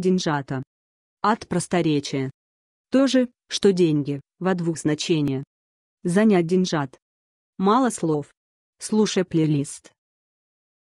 деньжата. От просторечия. То же, что деньги, во двух значениях. Занять деньжат. Мало слов. Слушай плейлист.